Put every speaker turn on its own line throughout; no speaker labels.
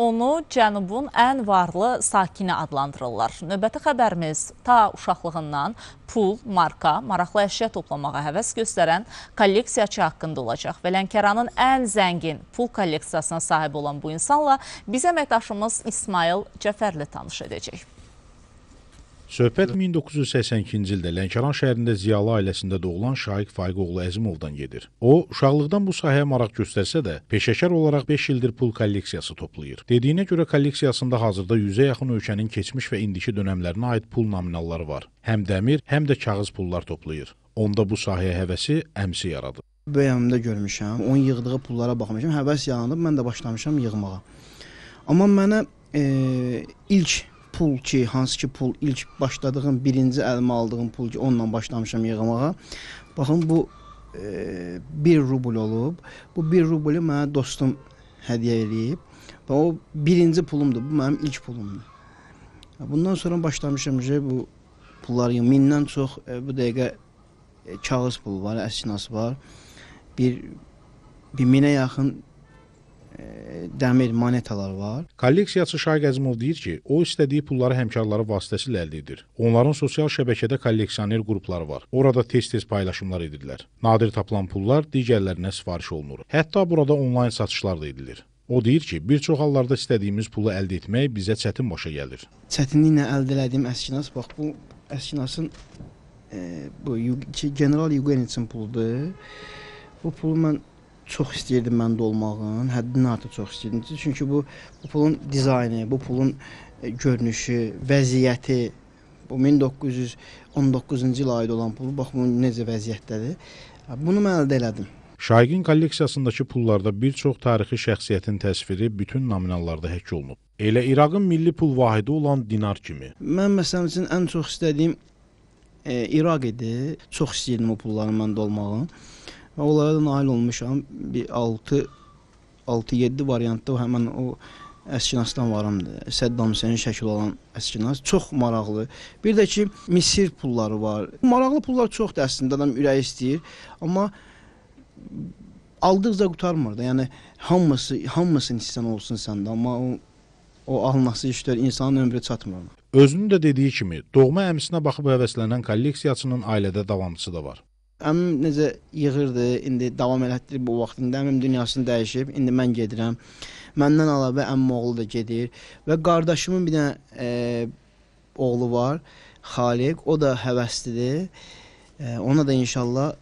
onu Cənubun ən varlı sakini adlandırırlar. Növbəti xəbərimiz ta uşaqlığından pul, marka, maraqlı əşya toplamağa həvəs göstərən kolleksiyaçı haqqında olacaq. Və Lənkəranın ən zəngin pul kolleksiyasına sahib olan bu insanla biz əməkdaşımız İsmail Cəfərli tanış edəcək. Söhbət 1982-ci ildə Lənkəran şəhərində ziyalı ailəsində doğulan Şaiq Faiqoğlu Əzimovdan gedir. O, uşaqlıqdan bu sahəyə maraq göstərsə də, peşəkar olaraq 5 ildir pul kolleksiyası toplayır. Dediyinə görə kolleksiyasında hazırda 100-ə yaxın ölkənin keçmiş və indiki dönəmlərinə aid pul nominalları var. Həm dəmir, həm də kağız pullar toplayır. Onda bu sahəyə həvəsi əmsi yaradı.
Bəyəmdə görmüşəm, onun yığdığı pullara baxmışam, həvəs yaranıb, mən də başlamışam yığmağa. Amma mənə e, ilk pul ki, hansı ki pul ilk başladığım, birinci əlimə aldığım pul ki, onunla başlamışam yığmağa. Baxın bu 1 e, rubl olub. Bu 1 rublu mənə dostum hədiyyə eləyib. Və o birinci pulumdur. Bu mənim ilk pulumdur. Bundan sonra başlamışam ki, bu pulları mindən çox e, bu dəqiqə e, kağız pul var, əsnası var. Bir bir minə yaxın dəmir monetalar
var. Kolleksiyaçı Şaiq Əzimov deyir ki, o istədiyi pulları həmkarları vasitəsilə əldə edir. Onların sosial şəbəkədə kolleksioner qrupları var. Orada tez-tez paylaşımlar edirlər. Nadir tapılan pullar digərlərinə sifariş olunur. Hətta burada onlayn satışlar da edilir. O deyir ki, bir çox hallarda istədiyimiz pulu əldə etmək bizə çətin başa gəlir.
Çətinliklə əldə etdiyim əskinas bax bu əskinasın e, bu ki, general Yugenicin puludur. Bu pulu mən çox istəyirdim mən də olmağın, həddindən artıq çox istəyirdim. Çünki bu bu pulun dizaynı, bu pulun e, görünüşü, vəziyyəti, bu 1919-cu ilə aid olan pul, bax bunun necə vəziyyətdədir. Bunu mən əldə elədim.
Şaiqin kolleksiyasındakı pullarda bir çox tarixi şəxsiyyətin təsviri bütün nominallarda
həkk olunub. Elə İraqın milli pul vahidi olan dinar kimi. Mən məsələn üçün ən çox istədiyim e, İraq idi. Çox istəyirdim o pulların məndə olmağını. Və onlara da nail olmuşam. Bir 6 6-7 variantda həmin o əskinasdan varamdı. Səddam Hüseynin şəkil olan əskinas çox maraqlı. Bir də ki, Misir pulları var. Maraqlı pullar çoxdur əslində, adam ürək istəyir, amma aldıqca qutarmır da. Yəni hamısı hamısını istəsən olsun səndə, amma o o alınası işlər insanın ömrü çatmır. Özünün də dediyi kimi, doğma əmisinə
baxıb həvəslənən kolleksiyasının ailədə davamçısı da var.
Əmim necə yığırdı, indi davam elətdir bu vaxtında. Əmim dünyasını dəyişib, indi mən gedirəm. Məndən əlavə əmim oğlu da gedir və qardaşımın bir dənə e, oğlu var, Xaliq. O da həvəslidir. E, ona da inşallah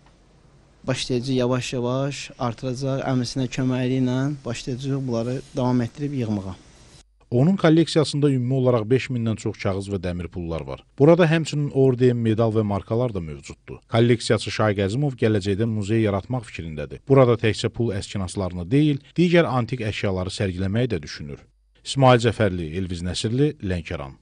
başlayacağıq yavaş-yavaş artıracaq, əmisinə köməkliyi ilə başlayacağıq bunları davam etdirib yığmağa.
Onun kolleksiyasında ümumi olaraq 5000-dən çox kağız və dəmir pullar var. Burada həmçinin orden, medal və markalar da mövcuddur. Kolleksiyaçı Şay Qəzimov gələcəkdə muzey yaratmaq fikrindədir. Burada təkcə pul əskinaslarını deyil, digər antik əşyaları sərgiləməyi də düşünür. İsmail Cəfərli, Elviz Nəsirli, Lənkəran.